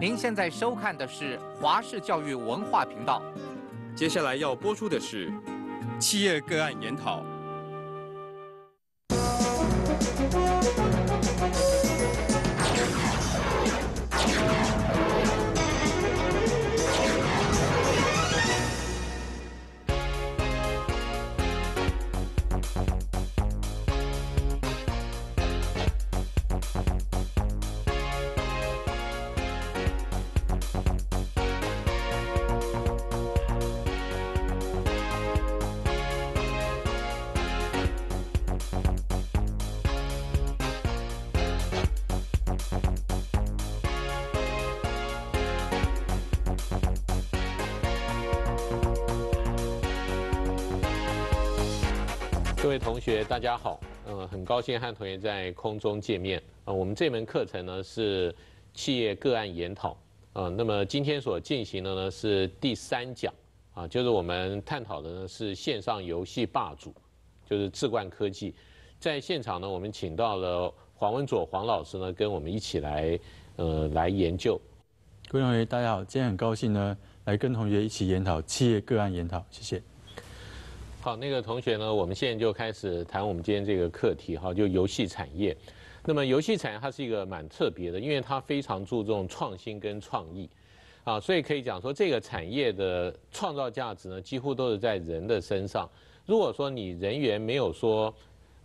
您现在收看的是华视教育文化频道，接下来要播出的是《企业个案研讨》。同学，大家好，嗯，很高兴和同学在空中见面啊。我们这门课程呢是企业个案研讨，啊，那么今天所进行的呢是第三讲，啊，就是我们探讨的呢是线上游戏霸主，就是智冠科技。在现场呢，我们请到了黄文佐黄老师呢跟我们一起来，呃，来研究。各位同学，大家好，今天很高兴呢来跟同学一起研讨企业个案研讨，谢谢。好，那个同学呢？我们现在就开始谈我们今天这个课题哈，就游戏产业。那么游戏产业它是一个蛮特别的，因为它非常注重创新跟创意啊，所以可以讲说这个产业的创造价值呢，几乎都是在人的身上。如果说你人员没有说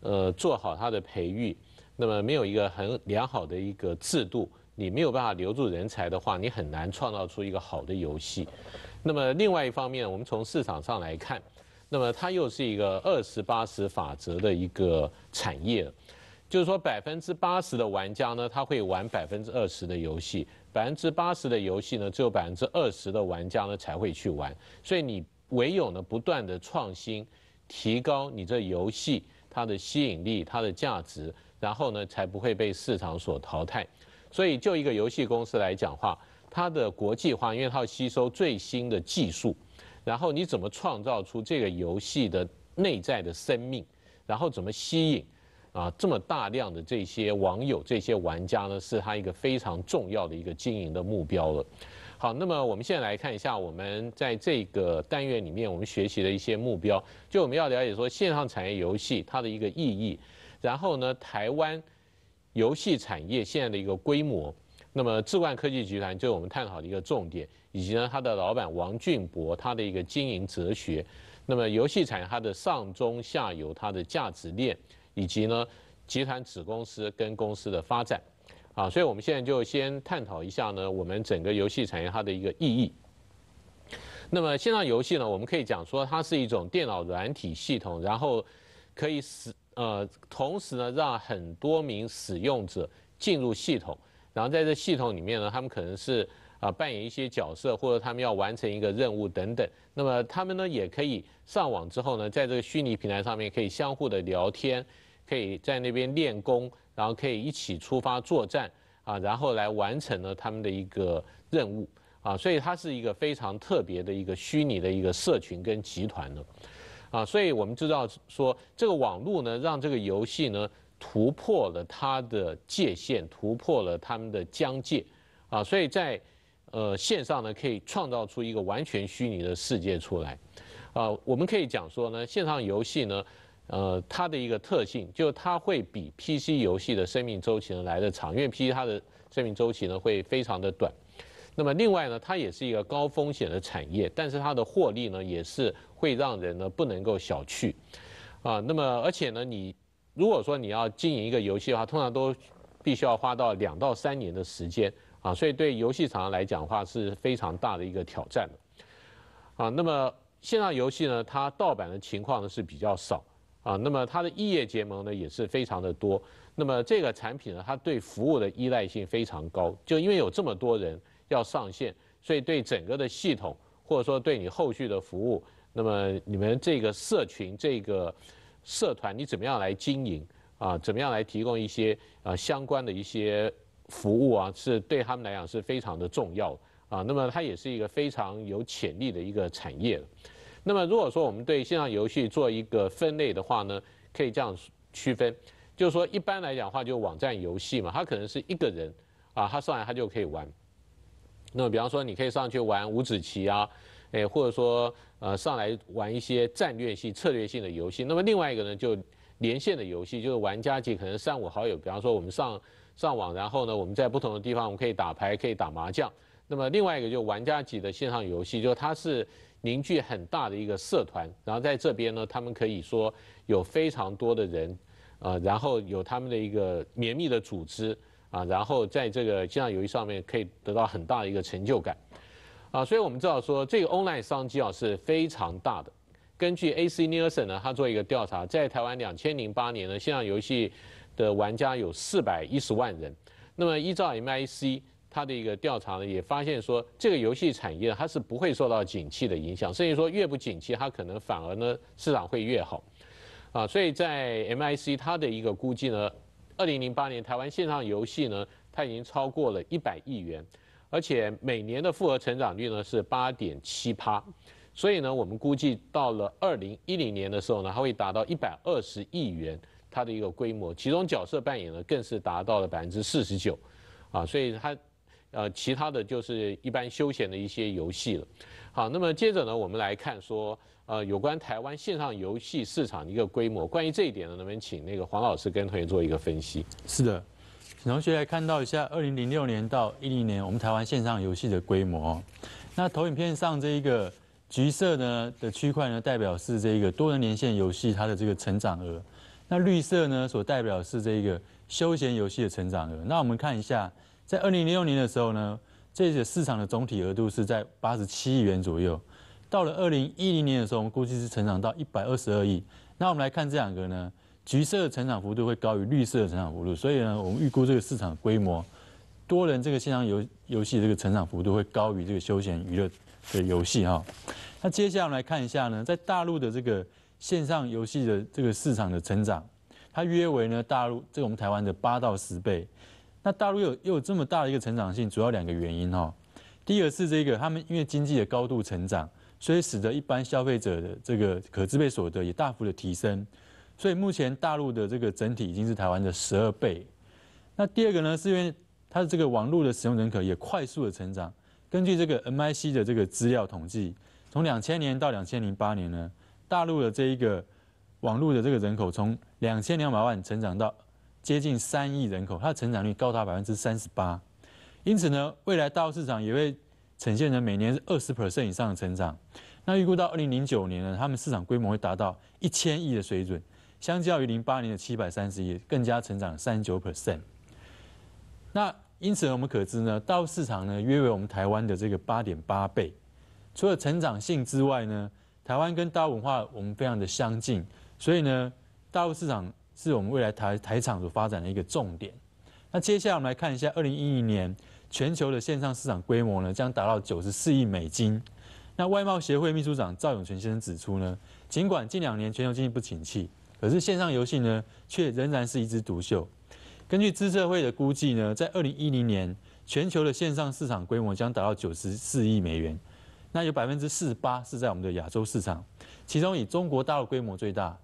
呃做好它的培育，那么没有一个很良好的一个制度，你没有办法留住人才的话，你很难创造出一个好的游戏。那么另外一方面，我们从市场上来看。那么它又是一个二十八十法则的一个产业，就是说百分之八十的玩家呢，他会玩百分之二十的游戏，百分之八十的游戏呢，只有百分之二十的玩家呢才会去玩。所以你唯有呢不断的创新，提高你这游戏它的吸引力、它的价值，然后呢才不会被市场所淘汰。所以就一个游戏公司来讲话，它的国际化，因为它要吸收最新的技术。然后你怎么创造出这个游戏的内在的生命？然后怎么吸引啊这么大量的这些网友、这些玩家呢？是他一个非常重要的一个经营的目标了。好，那么我们现在来看一下我们在这个单元里面我们学习的一些目标。就我们要了解说线上产业游戏它的一个意义，然后呢，台湾游戏产业现在的一个规模。那么，智冠科技集团就是我们探讨的一个重点，以及呢，它的老板王俊博他的一个经营哲学。那么，游戏产业它的上中下游它的价值链，以及呢，集团子公司跟公司的发展。啊，所以我们现在就先探讨一下呢，我们整个游戏产业它的一个意义。那么，线上游戏呢，我们可以讲说它是一种电脑软体系统，然后可以使呃，同时呢，让很多名使用者进入系统。然后在这系统里面呢，他们可能是啊扮演一些角色，或者他们要完成一个任务等等。那么他们呢也可以上网之后呢，在这个虚拟平台上面可以相互的聊天，可以在那边练功，然后可以一起出发作战啊，然后来完成了他们的一个任务啊。所以它是一个非常特别的一个虚拟的一个社群跟集团的啊。所以我们知道说这个网络呢，让这个游戏呢。突破了它的界限，突破了他们的疆界，啊，所以在呃线上呢，可以创造出一个完全虚拟的世界出来，啊，我们可以讲说呢，线上游戏呢，呃，它的一个特性就它会比 PC 游戏的生命周期呢来得长，因为 PC 它的生命周期呢会非常的短，那么另外呢，它也是一个高风险的产业，但是它的获利呢也是会让人呢不能够小觑，啊，那么而且呢你。如果说你要经营一个游戏的话，通常都必须要花到两到三年的时间啊，所以对游戏厂商来讲的话是非常大的一个挑战的啊。那么线上游戏呢，它盗版的情况呢是比较少啊。那么它的异业结盟呢也是非常的多。那么这个产品呢，它对服务的依赖性非常高，就因为有这么多人要上线，所以对整个的系统或者说对你后续的服务，那么你们这个社群这个。社团你怎么样来经营啊？怎么样来提供一些啊相关的一些服务啊？是对他们来讲是非常的重要啊。那么它也是一个非常有潜力的一个产业。那么如果说我们对线上游戏做一个分类的话呢，可以这样区分，就是说一般来讲的话，就网站游戏嘛，它可能是一个人啊，他上来他就可以玩。那么比方说你可以上去玩五子棋啊，哎或者说。呃，上来玩一些战略性、策略性的游戏。那么另外一个呢，就连线的游戏，就是玩家级，可能三五好友。比方说，我们上上网，然后呢，我们在不同的地方，我们可以打牌，可以打麻将。那么另外一个就玩家级的线上游戏，就是它是凝聚很大的一个社团。然后在这边呢，他们可以说有非常多的人啊，然后有他们的一个绵密的组织啊，然后在这个线上游戏上面可以得到很大的一个成就感。啊，所以我们知道说这个 online 商机啊是非常大的。根据 AC Nielsen 呢，他做一个调查，在台湾两千零八年呢，线上游戏的玩家有四百一十万人。那么依照 MIC 它的一个调查呢，也发现说这个游戏产业它是不会受到景气的影响，甚至说越不景气，它可能反而呢市场会越好。啊，所以在 MIC 它的一个估计呢，二零零八年台湾线上游戏呢，它已经超过了一百亿元。而且每年的复合成长率呢是八点七趴，所以呢，我们估计到了二零一零年的时候呢，它会达到一百二十亿元，它的一个规模，其中角色扮演呢更是达到了百分之四十九，啊，所以它呃其他的就是一般休闲的一些游戏了。好，那么接着呢，我们来看说呃有关台湾线上游戏市场的一个规模，关于这一点呢，那能请那个黄老师跟同学做一个分析。是的。同学来看到一下，二零零六年到一零年，我们台湾线上游戏的规模。那投影片上这一个橘色呢的区块呢，代表是这个多人连线游戏它的这个成长额。那绿色呢所代表是这一个休闲游戏的成长额。那我们看一下，在二零零六年的时候呢，这个市场的总体额度是在八十七亿元左右。到了二零一零年的时候，我们估计是成长到一百二十二亿。那我们来看这两个呢？橘色的成长幅度会高于绿色的成长幅度，所以呢，我们预估这个市场规模，多人这个线上游游戏这个成长幅度会高于这个休闲娱乐的游戏哈。那接下来我们来看一下呢，在大陆的这个线上游戏的这个市场的成长，它约为呢大陆这个我们台湾的八到十倍。那大陆有又有这么大的一个成长性，主要两个原因哈。第一个是这个他们因为经济的高度成长，所以使得一般消费者的这个可支配所得也大幅的提升。所以目前大陆的这个整体已经是台湾的十二倍。那第二个呢，是因为它的这个网络的使用人口也快速的成长。根据这个 MIC 的这个资料统计，从两千年到两千零八年呢，大陆的这一个网络的这个人口从两千两百万成长到接近三亿人口，它的成长率高达百分之三十八。因此呢，未来大陆市场也会呈现成每年是二十 percent 以上的成长。那预估到二零零九年呢，他们市场规模会达到一千亿的水准。相较于零八年的七百三十亿，更加成长三十九 percent。那因此我们可知呢，大陆市场呢约为我们台湾的这个八点八倍。除了成长性之外呢，台湾跟大陆文化我们非常的相近，所以呢，大陆市场是我们未来台台厂所发展的一个重点。那接下来我们来看一下，二零一一年全球的线上市场规模呢将达到九十四亿美金。那外贸协会秘书长赵永全先生指出呢，尽管近两年全球经济不景气。可是线上游戏呢，却仍然是一枝独秀。根据资策会的估计呢，在二零一零年，全球的线上市场规模将达到九十四亿美元。那有百分之四十八是在我们的亚洲市场，其中以中国大陆规模最大，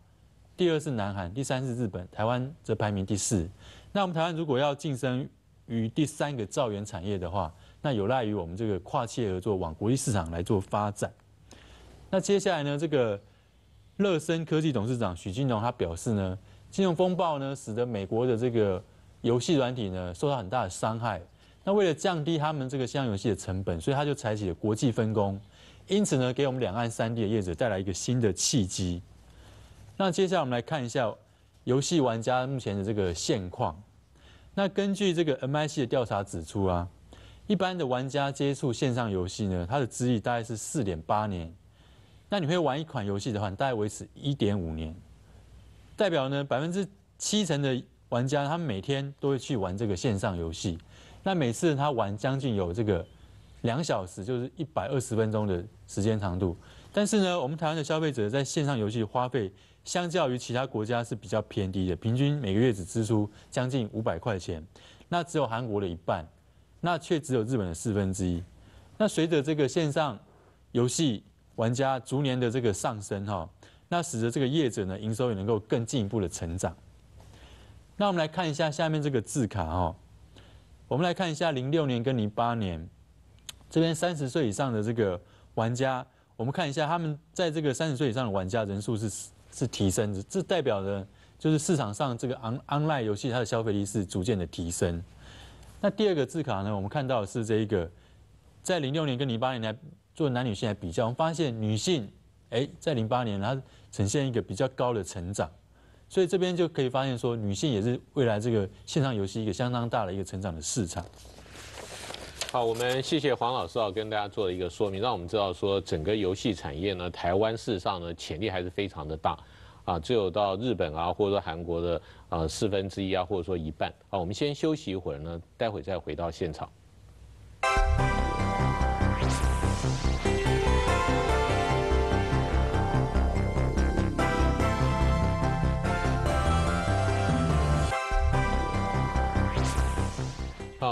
第二是南韩，第三是日本，台湾则排名第四。那我们台湾如果要晋升于第三个造园产业的话，那有赖于我们这个跨界合作，往国际市场来做发展。那接下来呢，这个。乐森科技董事长许金龙他表示呢，金融风暴呢，使得美国的这个游戏软体呢受到很大的伤害。那为了降低他们这个线上游戏的成本，所以他就采取了国际分工，因此呢，给我们两岸三地的业者带来一个新的契机。那接下来我们来看一下游戏玩家目前的这个现况。那根据这个 MIC 的调查指出啊，一般的玩家接触线上游戏呢，他的资历大概是四点八年。那你会玩一款游戏的话，大概维持一点五年，代表呢百分之七成的玩家，他们每天都会去玩这个线上游戏。那每次他玩将近有这个两小时，就是一百二十分钟的时间长度。但是呢，我们台湾的消费者在线上游戏花费，相较于其他国家是比较偏低的，平均每个月只支出将近五百块钱，那只有韩国的一半，那却只有日本的四分之一。那随着这个线上游戏，玩家逐年的这个上升哈，那使得这个业者呢营收也能够更进一步的成长。那我们来看一下下面这个字卡哈，我们来看一下零六年跟零八年，这边三十岁以上的这个玩家，我们看一下他们在这个三十岁以上的玩家人数是是提升的，这代表的就是市场上这个昂 online 游戏它的消费力是逐渐的提升。那第二个字卡呢，我们看到是这一个，在零六年跟零八年呢。做男女性来比较，我们发现女性，哎，在零八年，它呈现一个比较高的成长，所以这边就可以发现说，女性也是未来这个线上游戏一个相当大的一个成长的市场。好，我们谢谢黄老师啊，跟大家做了一个说明，让我们知道说，整个游戏产业呢，台湾事实上呢，潜力还是非常的大啊，只有到日本啊，或者说韩国的呃四分之一啊，或者说一半啊。我们先休息一会儿呢，待会再回到现场。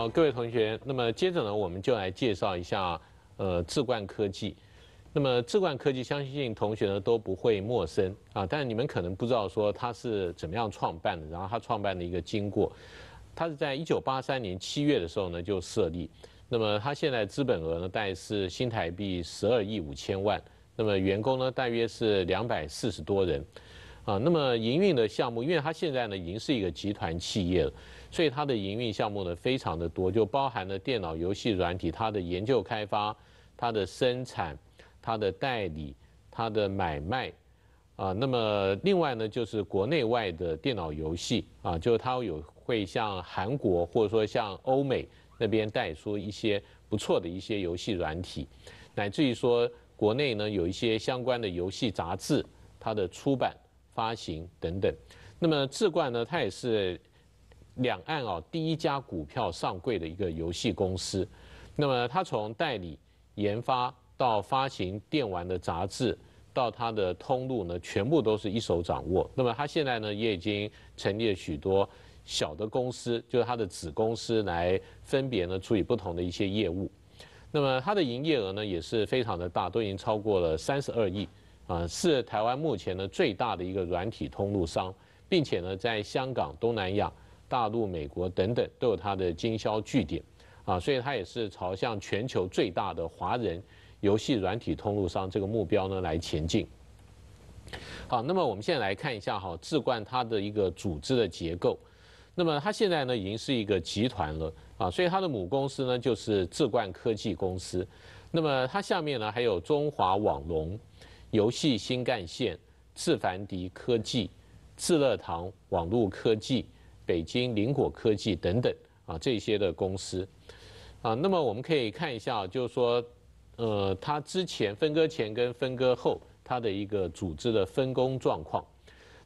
好，各位同学，那么接着呢，我们就来介绍一下呃智冠科技。那么智冠科技，相信同学呢都不会陌生啊，但是你们可能不知道说它是怎么样创办的，然后它创办的一个经过。它是在一九八三年七月的时候呢就设立，那么它现在资本额呢大概是新台币十二亿五千万，那么员工呢大约是两百四十多人啊。那么营运的项目，因为它现在呢已经是一个集团企业了。所以它的营运项目呢非常的多，就包含了电脑游戏软体，它的研究开发，它的生产，它的代理，它的买卖，啊，那么另外呢就是国内外的电脑游戏啊，就是它有会像韩国或者说像欧美那边带出一些不错的一些游戏软体，乃至于说国内呢有一些相关的游戏杂志，它的出版发行等等，那么智冠呢它也是。两岸哦，第一家股票上柜的一个游戏公司，那么它从代理、研发到发行电玩的杂志，到它的通路呢，全部都是一手掌握。那么它现在呢，也已经成立了许多小的公司，就是它的子公司来分别呢处理不同的一些业务。那么它的营业额呢，也是非常的大，都已经超过了三十二亿啊，是台湾目前呢最大的一个软体通路商，并且呢，在香港、东南亚。大陆、美国等等都有它的经销据点，啊，所以它也是朝向全球最大的华人游戏软体通路商这个目标呢来前进。好，那么我们现在来看一下哈，智冠它的一个组织的结构。那么它现在呢已经是一个集团了啊，所以它的母公司呢就是智冠科技公司。那么它下面呢还有中华网龙、游戏新干线、智凡迪科技、智乐堂网络科技。北京灵果科技等等啊，这些的公司啊，那么我们可以看一下，就是说，呃，它之前分割前跟分割后它的一个组织的分工状况。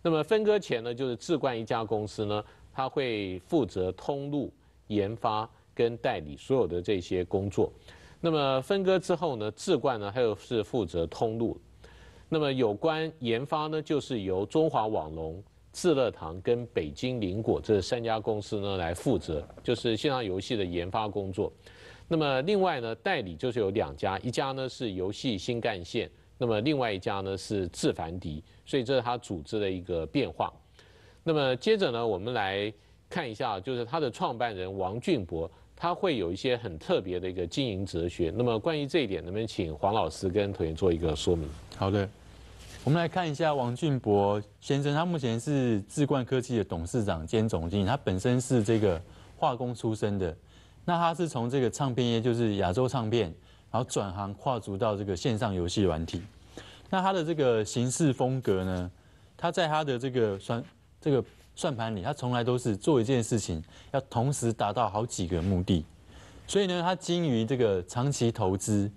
那么分割前呢，就是置冠一家公司呢，它会负责通路研发跟代理所有的这些工作。那么分割之后呢，置冠呢，它又是负责通路，那么有关研发呢，就是由中华网龙。自乐堂跟北京灵果这三家公司呢来负责，就是线上游戏的研发工作。那么另外呢，代理就是有两家，一家呢是游戏新干线，那么另外一家呢是智凡迪。所以这是他组织的一个变化。那么接着呢，我们来看一下，就是他的创办人王俊博，他会有一些很特别的一个经营哲学。那么关于这一点，能不能请黄老师跟同学做一个说明？好的。我们来看一下王俊博先生，他目前是智冠科技的董事长兼总经理。他本身是这个化工出身的，那他是从这个唱片业，就是亚洲唱片，然后转行跨足到这个线上游戏软体。那他的这个行事风格呢，他在他的这个算这个算盘里，他从来都是做一件事情要同时达到好几个目的。所以呢，他精于这个长期投资，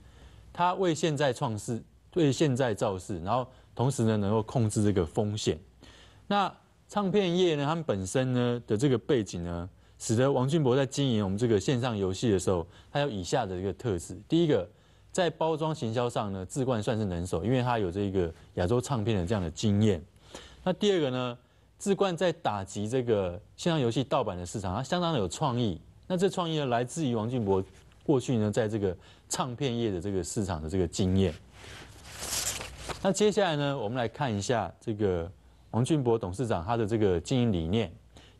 他为现在创世，为现在造势，然后。同时呢，能够控制这个风险。那唱片业呢，他们本身呢的这个背景呢，使得王俊博在经营我们这个线上游戏的时候，他有以下的一个特质：第一个，在包装行销上呢，志冠算是能手，因为他有这个亚洲唱片的这样的经验。那第二个呢，志冠在打击这个线上游戏盗版的市场，他相当的有创意。那这创意呢，来自于王俊博过去呢，在这个唱片业的这个市场的这个经验。那接下来呢，我们来看一下这个王俊博董事长他的这个经营理念。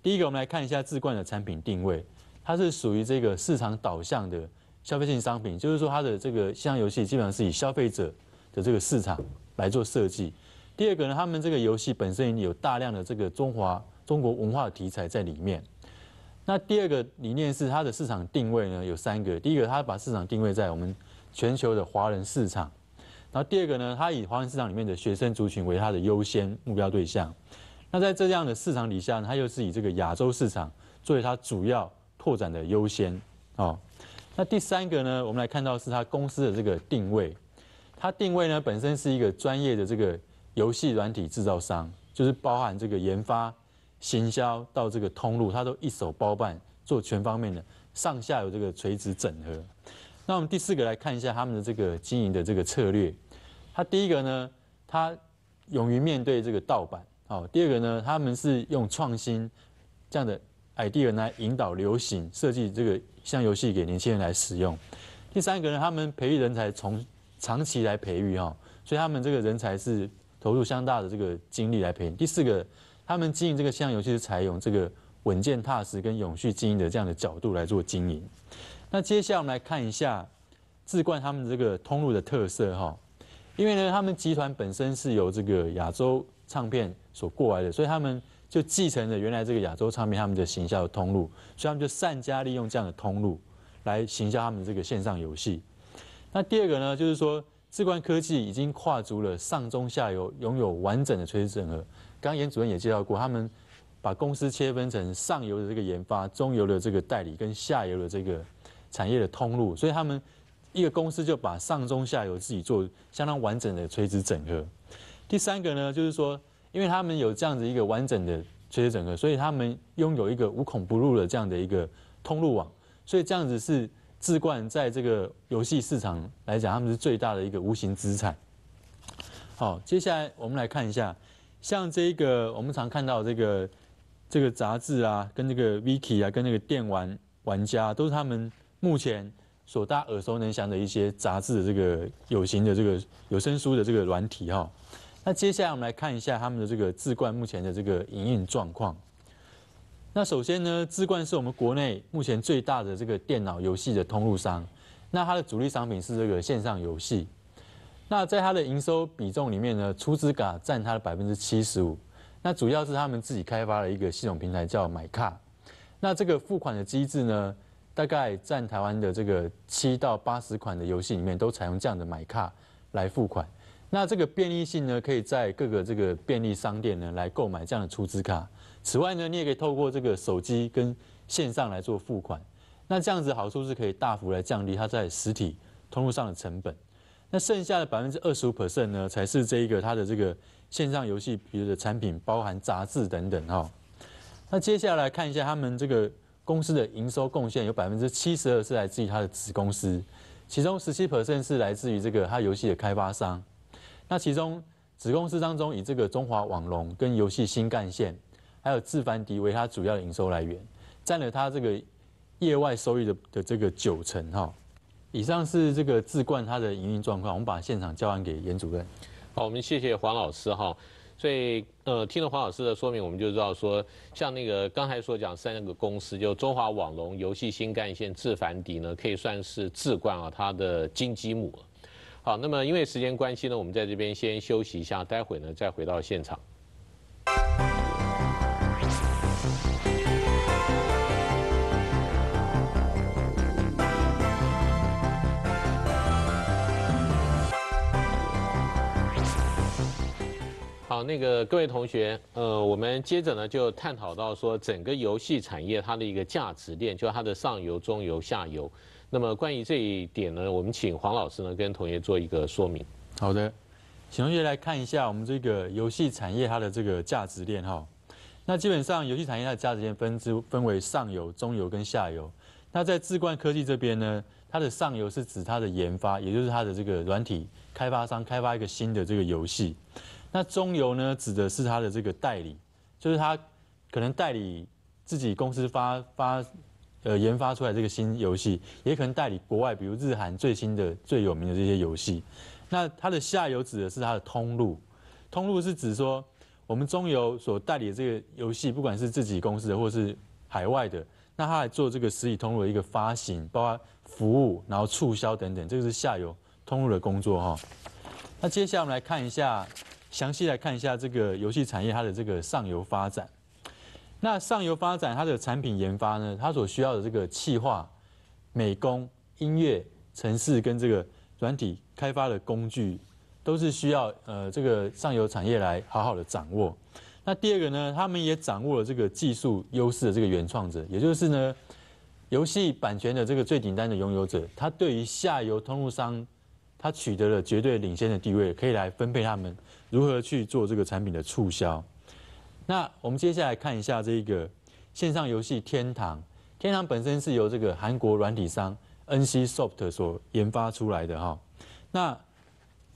第一个，我们来看一下智冠的产品定位，它是属于这个市场导向的消费性商品，就是说它的这个线上游戏基本上是以消费者的这个市场来做设计。第二个呢，他们这个游戏本身有大量的这个中华中国文化题材在里面。那第二个理念是它的市场定位呢有三个，第一个它把市场定位在我们全球的华人市场。然后第二个呢，它以华人市场里面的学生族群为它的优先目标对象。那在这样的市场底下呢，它又是以这个亚洲市场作为它主要拓展的优先哦。那第三个呢，我们来看到是它公司的这个定位，它定位呢本身是一个专业的这个游戏软体制造商，就是包含这个研发、行销到这个通路，它都一手包办，做全方面的上下游这个垂直整合。那我们第四个来看一下他们的这个经营的这个策略。他第一个呢，他勇于面对这个盗版。好，第二个呢，他们是用创新这样的 idea 来引导流行设计这个像游戏给年轻人来使用。第三个呢，他们培育人才从长期来培育哈，所以他们这个人才是投入当大的这个精力来培育。第四个，他们经营这个像游戏是采用这个稳健踏实跟永续经营的这样的角度来做经营。那接下来我们来看一下志冠他们这个通路的特色哈，因为呢他们集团本身是由这个亚洲唱片所过来的，所以他们就继承了原来这个亚洲唱片他们的行销通路，所以他们就善加利用这样的通路来行销他们这个线上游戏。那第二个呢，就是说志冠科技已经跨足了上中下游，拥有完整的垂直整合。刚严主任也介绍过，他们把公司切分成上游的这个研发、中游的这个代理跟下游的这个。产业的通路，所以他们一个公司就把上中下游自己做相当完整的垂直整合。第三个呢，就是说，因为他们有这样子一个完整的垂直整合，所以他们拥有一个无孔不入的这样的一个通路网。所以这样子是置冠在这个游戏市场来讲，他们是最大的一个无形资产。好，接下来我们来看一下，像这个我们常看到这个这个杂志啊，跟那个 Wiki 啊，跟那个电玩玩家，都是他们。目前所大家耳熟能详的一些杂志的这个有形的这个有声书的这个软体哈，那接下来我们来看一下他们的这个志冠目前的这个营运状况。那首先呢，志冠是我们国内目前最大的这个电脑游戏的通路商，那它的主力商品是这个线上游戏。那在它的营收比重里面呢，出资卡占它的百分之七十五，那主要是他们自己开发了一个系统平台叫 m y c a r 那这个付款的机制呢？大概占台湾的这个七到八十款的游戏里面，都采用这样的买卡来付款。那这个便利性呢，可以在各个这个便利商店呢来购买这样的出资卡。此外呢，你也可以透过这个手机跟线上来做付款。那这样子好处是可以大幅来降低它在实体通路上的成本。那剩下的百分之二十五 percent 呢，才是这一个它的这个线上游戏，比如的产品包含杂志等等哈。那接下来看一下他们这个。公司的营收贡献有百分之七十二是来自于它的子公司，其中十七 percent 是来自于这个它游戏的开发商。那其中子公司当中，以这个中华网龙跟游戏新干线，还有自凡迪为它主要的营收来源，占了它这个业外收益的的这个九成哈。以上是这个自冠它的营运状况，我们把现场交还给严主任。好，我们谢谢黄老师哈。所以，呃，听了黄老师的说明，我们就知道说，像那个刚才所讲三个公司，就中华网龙、游戏新干线、智凡迪呢，可以算是智冠啊它的金鸡母。好，那么因为时间关系呢，我们在这边先休息一下，待会呢再回到现场。那个各位同学，呃，我们接着呢就探讨到说整个游戏产业它的一个价值链，就它的上游、中游、下游。那么关于这一点呢，我们请黄老师呢跟同学做一个说明。好的，请同学来看一下我们这个游戏产业它的这个价值链哈。那基本上游戏产业它的价值链分支分为上游、中游跟下游。那在智冠科技这边呢，它的上游是指它的研发，也就是它的这个软体开发商开发一个新的这个游戏。那中游呢，指的是它的这个代理，就是它可能代理自己公司发发呃研发出来这个新游戏，也可能代理国外，比如日韩最新的最有名的这些游戏。那它的下游指的是它的通路，通路是指说我们中游所代理的这个游戏，不管是自己公司的或是海外的，那它来做这个实体通路的一个发行，包括服务，然后促销等等，这个是下游通路的工作哈。那接下来我们来看一下。详细来看一下这个游戏产业它的这个上游发展。那上游发展它的产品研发呢，它所需要的这个企划、美工、音乐、城市跟这个软体开发的工具，都是需要呃这个上游产业来好好的掌握。那第二个呢，他们也掌握了这个技术优势的这个原创者，也就是呢游戏版权的这个最顶端的拥有者，他对于下游通路商。它取得了绝对领先的地位，可以来分配他们如何去做这个产品的促销。那我们接下来看一下这个线上游戏《天堂》。《天堂》本身是由这个韩国软体商 NC Soft 所研发出来的哈。那《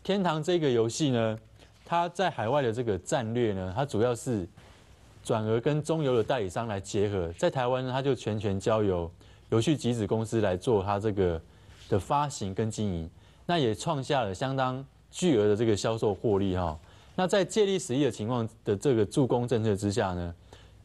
天堂》这个游戏呢，它在海外的这个战略呢，它主要是转而跟中游的代理商来结合，在台湾呢，它就全权交由游戏集子公司来做它这个的发行跟经营。那也创下了相当巨额的这个销售获利哈。那在借力使亿的情况的这个助攻政策之下呢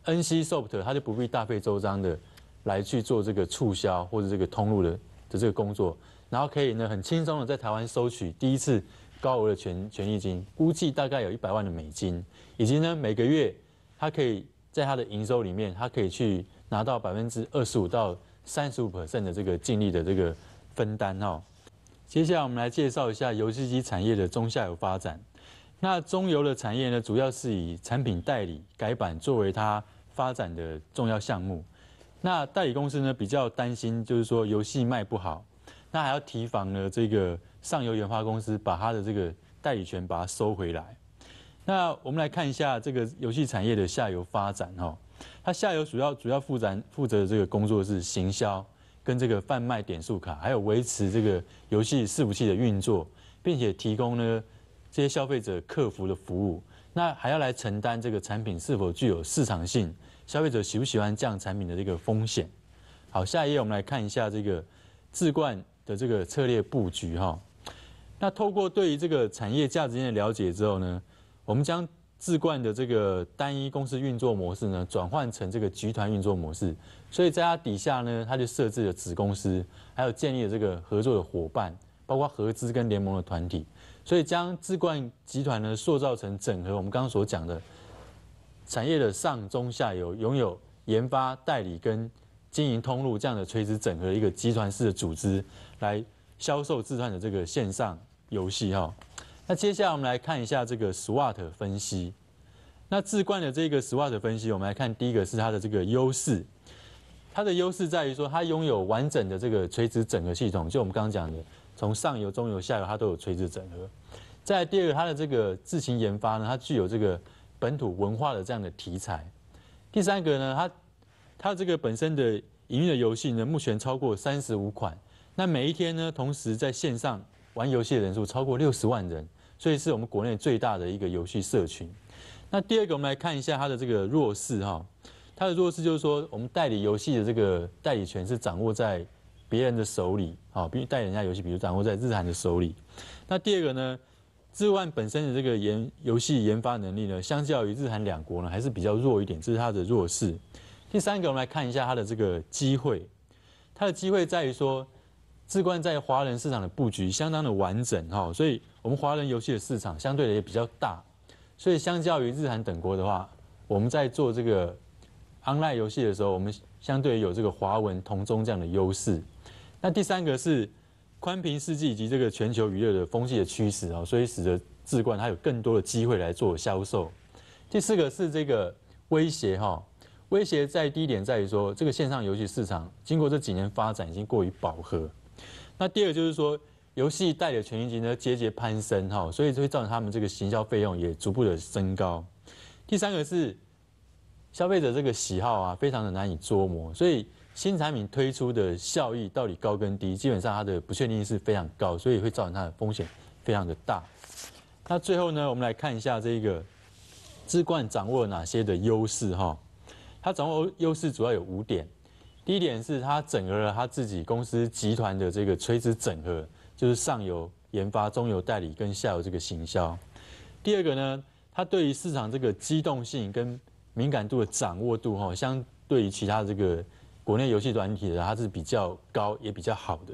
，NC Soft 它就不必大费周章的来去做这个促销或者这个通路的的这个工作，然后可以呢很轻松的在台湾收取第一次高额的权权益金，估计大概有一百万的美金，以及呢每个月他可以在他的营收里面，他可以去拿到百分之二十五到三十五 percent 的这个净利的这个分担哈。接下来我们来介绍一下游戏机产业的中下游发展。那中游的产业呢，主要是以产品代理、改版作为它发展的重要项目。那代理公司呢，比较担心就是说游戏卖不好，那还要提防呢这个上游研发公司把它的这个代理权把它收回来。那我们来看一下这个游戏产业的下游发展哦，它下游主要主要负责负责的这个工作是行销。跟这个贩卖点数卡，还有维持这个游戏伺服器的运作，并且提供呢这些消费者客服的服务，那还要来承担这个产品是否具有市场性，消费者喜不喜欢这样产品的这个风险。好，下一页我们来看一下这个字冠的这个策略布局哈。那透过对于这个产业价值链的了解之后呢，我们将。置冠的这个单一公司运作模式呢，转换成这个集团运作模式，所以在它底下呢，它就设置了子公司，还有建立了这个合作的伙伴，包括合资跟联盟的团体，所以将置冠集团呢塑造成整合我们刚刚所讲的产业的上中下游，拥有研发、代理跟经营通路这样的垂直整合一个集团式的组织，来销售置冠的这个线上游戏哈。那接下来我们来看一下这个 SWOT 分析。那置冠的这个 SWOT 分析，我们来看第一个是它的这个优势，它的优势在于说它拥有完整的这个垂直整合系统，就我们刚刚讲的，从上游、中游、下游它都有垂直整合。再第二个，它的这个自行研发呢，它具有这个本土文化的这样的题材。第三个呢，它它这个本身的营运的游戏呢，目前超过三十五款。那每一天呢，同时在线上玩游戏的人数超过六十万人。所以是我们国内最大的一个游戏社群。那第二个，我们来看一下它的这个弱势哈。它的弱势就是说，我们代理游戏的这个代理权是掌握在别人的手里，好，比如代理人家游戏，比如掌握在日韩的手里。那第二个呢，日万本身的这个研游戏研发能力呢，相较于日韩两国呢，还是比较弱一点，这是它的弱势。第三个，我们来看一下它的这个机会。它的机会在于说。志冠在华人市场的布局相当的完整哈，所以我们华人游戏的市场相对的也比较大，所以相较于日韩等国的话，我们在做这个 online 游戏的时候，我们相对有这个华文同中这样的优势。那第三个是宽频世纪以及这个全球娱乐的风气的趋势啊，所以使得志冠它有更多的机会来做销售。第四个是这个威胁哈，威胁在第一点在于说，这个线上游戏市场经过这几年发展已经过于饱和。那第二就是说，游戏代理权益金呢节节攀升哈，所以就会造成他们这个行销费用也逐步的升高。第三个是，消费者这个喜好啊非常的难以捉摸，所以新产品推出的效益到底高跟低，基本上它的不确定性是非常高，所以会造成它的风险非常的大。那最后呢，我们来看一下这个字冠掌握哪些的优势哈，它掌握优势主要有五点。第一点是它整合了它自己公司集团的这个垂直整合，就是上游研发、中游代理跟下游这个行销。第二个呢，它对于市场这个机动性跟敏感度的掌握度哈，相对于其他这个国内游戏软体的，它是比较高也比较好的。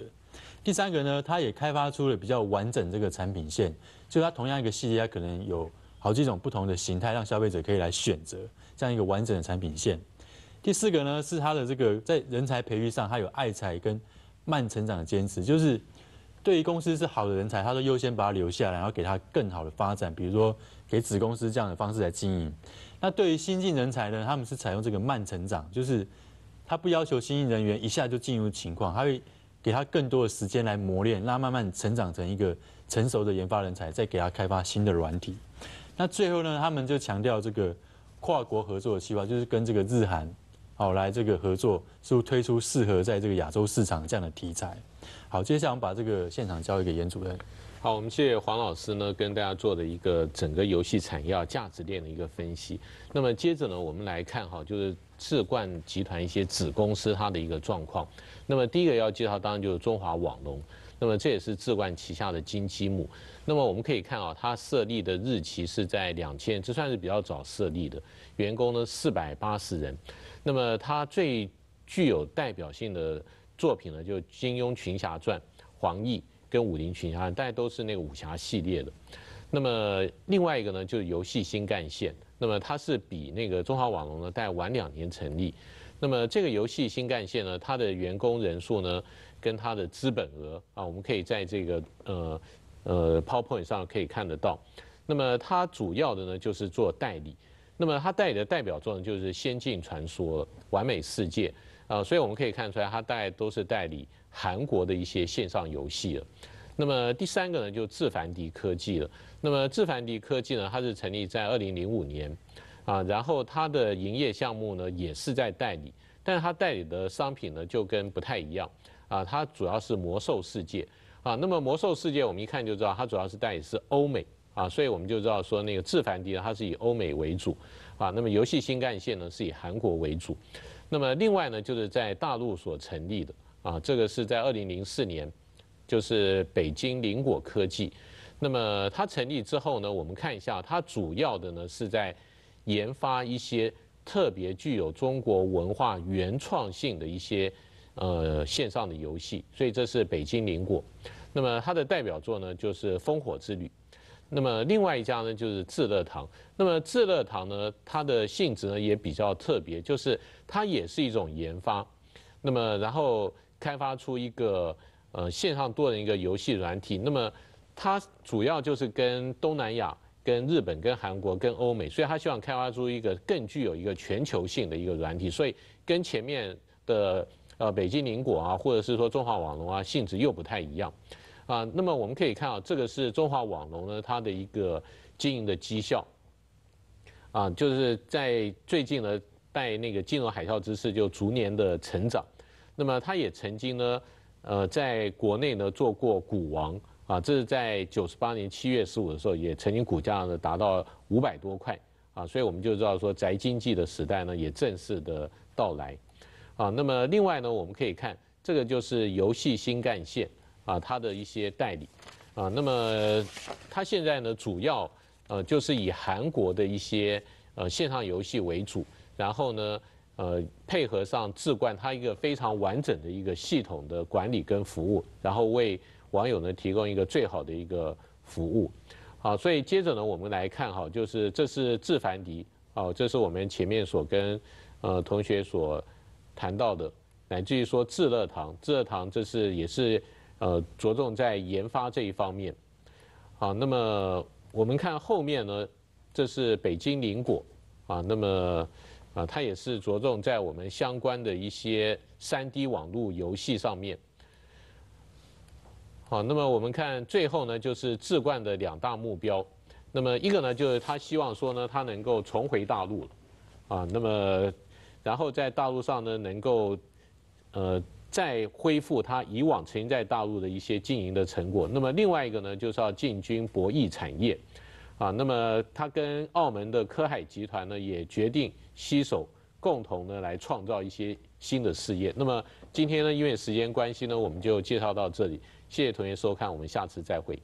第三个呢，它也开发出了比较完整这个产品线，就它同样一个系列，它可能有好几种不同的形态，让消费者可以来选择，这样一个完整的产品线。第四个呢，是他的这个在人才培育上，他有爱才跟慢成长的坚持。就是对于公司是好的人才，他都优先把他留下来，然后给他更好的发展，比如说给子公司这样的方式来经营。那对于新进人才呢，他们是采用这个慢成长，就是他不要求新进人员一下就进入情况，他会给他更多的时间来磨练，让他慢慢成长成一个成熟的研发人才，再给他开发新的软体。那最后呢，他们就强调这个跨国合作的计划，就是跟这个日韩。好，来这个合作是不推出适合在这个亚洲市场这样的题材？好，接下来我们把这个现场交给严主任。好，我们谢谢黄老师呢，跟大家做的一个整个游戏产业价值链的一个分析。那么接着呢，我们来看哈，就是志冠集团一些子公司它的一个状况。那么第一个要介绍，当然就是中华网龙。那么这也是志冠旗下的金积木。那么我们可以看啊，它设立的日期是在两千，这算是比较早设立的。员工呢，四百八十人。那么，他最具有代表性的作品呢，就《金庸群侠传》、《黄易》跟《武林群侠传》，大家都是那个武侠系列的。那么，另外一个呢，就是游戏新干线。那么，它是比那个中华网龙呢，大概晚两年成立。那么，这个游戏新干线呢，它的员工人数呢，跟它的资本额啊，我们可以在这个呃呃 PowerPoint 上可以看得到。那么，它主要的呢，就是做代理。那么他代理的代表作呢，就是《仙境传说》《完美世界》啊，所以我们可以看出来，他大概都是代理韩国的一些线上游戏了。那么第三个呢，就智凡迪科技了。那么智凡迪科技呢，它是成立在二零零五年啊，然后它的营业项目呢，也是在代理，但是它代理的商品呢，就跟不太一样啊。它主要是《魔兽世界》啊，那么《魔兽世界》我们一看就知道，它主要是代理是欧美。啊，所以我们就知道说，那个自凡迪呢，它是以欧美为主啊。那么游戏新干线呢，是以韩国为主。那么另外呢，就是在大陆所成立的啊，这个是在二零零四年，就是北京灵果科技。那么它成立之后呢，我们看一下，它主要的呢是在研发一些特别具有中国文化原创性的一些呃线上的游戏。所以这是北京灵果。那么它的代表作呢，就是《烽火之旅》。那么另外一家呢就是智乐堂。那么智乐堂呢，它的性质呢也比较特别，就是它也是一种研发。那么然后开发出一个呃线上多人一个游戏软体。那么它主要就是跟东南亚、跟日本、跟韩国、跟欧美，所以它希望开发出一个更具有一个全球性的一个软体。所以跟前面的呃北京宁果啊，或者是说中华网龙啊，性质又不太一样。啊，那么我们可以看啊，这个是中华网龙呢，它的一个经营的绩效，啊，就是在最近呢，拜那个金融海啸之势，就逐年的成长。那么它也曾经呢，呃，在国内呢做过股王，啊，这是在九十八年七月十五的时候，也曾经股价呢达到五百多块，啊，所以我们就知道说，宅经济的时代呢也正式的到来，啊，那么另外呢，我们可以看这个就是游戏新干线。啊，他的一些代理，啊，那么他现在呢，主要呃，就是以韩国的一些呃线上游戏为主，然后呢，呃，配合上智冠他一个非常完整的一个系统的管理跟服务，然后为网友呢提供一个最好的一个服务。好，所以接着呢，我们来看哈，就是这是智凡迪，哦，这是我们前面所跟呃同学所谈到的，乃至于说智乐堂，智乐堂这是也是。呃，着重在研发这一方面，啊，那么我们看后面呢，这是北京林果，啊，那么啊，它也是着重在我们相关的一些三 D 网络游戏上面，好，那么我们看最后呢，就是智冠的两大目标，那么一个呢，就是他希望说呢，他能够重回大陆了，啊，那么然后在大陆上呢，能够呃。再恢复它以往存在大陆的一些经营的成果。那么另外一个呢，就是要进军博弈产业，啊，那么它跟澳门的科海集团呢也决定携手共同呢来创造一些新的事业。那么今天呢，因为时间关系呢，我们就介绍到这里。谢谢同学收看，我们下次再会。